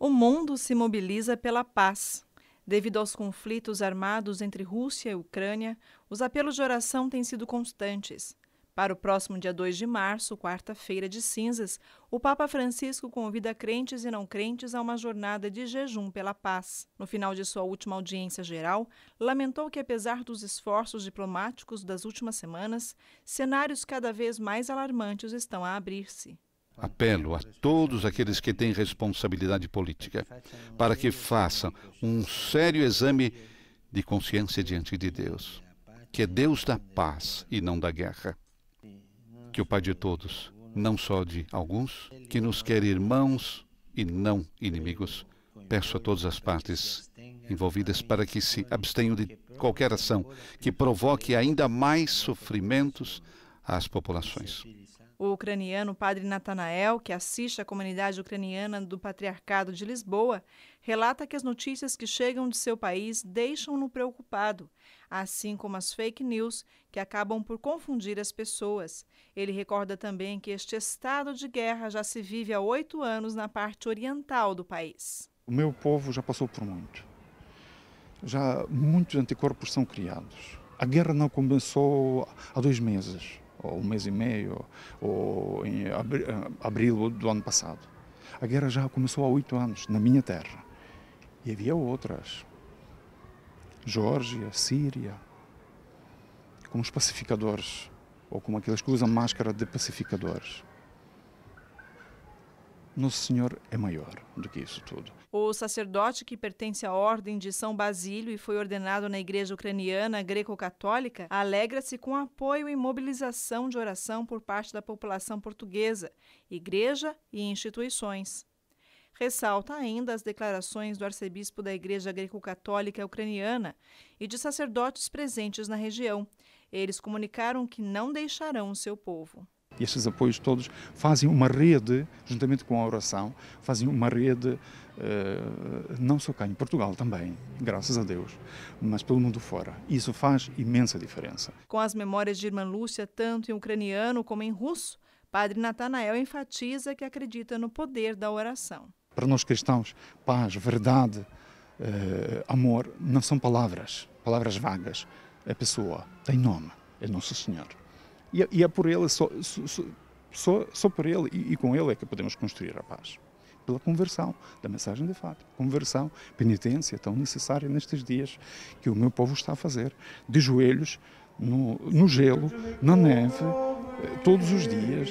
O mundo se mobiliza pela paz. Devido aos conflitos armados entre Rússia e Ucrânia, os apelos de oração têm sido constantes. Para o próximo dia 2 de março, quarta-feira de cinzas, o Papa Francisco convida crentes e não crentes a uma jornada de jejum pela paz. No final de sua última audiência geral, lamentou que, apesar dos esforços diplomáticos das últimas semanas, cenários cada vez mais alarmantes estão a abrir-se. Apelo a todos aqueles que têm responsabilidade política para que façam um sério exame de consciência diante de Deus, que é Deus da paz e não da guerra. Que o Pai de todos, não só de alguns, que nos quer irmãos e não inimigos. Peço a todas as partes envolvidas para que se abstenham de qualquer ação que provoque ainda mais sofrimentos às populações. O ucraniano Padre Natanael, que assiste à comunidade ucraniana do Patriarcado de Lisboa, relata que as notícias que chegam de seu país deixam-no preocupado, assim como as fake news que acabam por confundir as pessoas. Ele recorda também que este estado de guerra já se vive há oito anos na parte oriental do país. O meu povo já passou por muito. Já muitos anticorpos são criados. A guerra não começou há dois meses ou um mês e meio, ou em abril do ano passado. A guerra já começou há oito anos, na minha terra. E havia outras. Geórgia, Síria, como os pacificadores, ou como aqueles que usam máscara de pacificadores. Nosso Senhor é maior do que isso tudo. O sacerdote que pertence à ordem de São Basílio e foi ordenado na igreja ucraniana greco-católica alegra-se com apoio e mobilização de oração por parte da população portuguesa, igreja e instituições. Ressalta ainda as declarações do arcebispo da Igreja Greco-Católica Ucraniana e de sacerdotes presentes na região. Eles comunicaram que não deixarão o seu povo e estes apoios todos fazem uma rede, juntamente com a oração, fazem uma rede, eh, não só cá em Portugal também, graças a Deus, mas pelo mundo fora. Isso faz imensa diferença. Com as memórias de Irmã Lúcia, tanto em ucraniano como em russo, Padre Natanael enfatiza que acredita no poder da oração. Para nós cristãos, paz, verdade, eh, amor não são palavras, palavras vagas. A pessoa tem nome, é Nosso Senhor. E é, e é por ele, só, só, só, só por ele e, e, com ele é que podemos construir a paz. Pela conversão da mensagem de fato. Conversão, penitência tão necessária nestes dias que o meu povo está a fazer, de joelhos, no, no gelo, na neve, eh, todos os dias.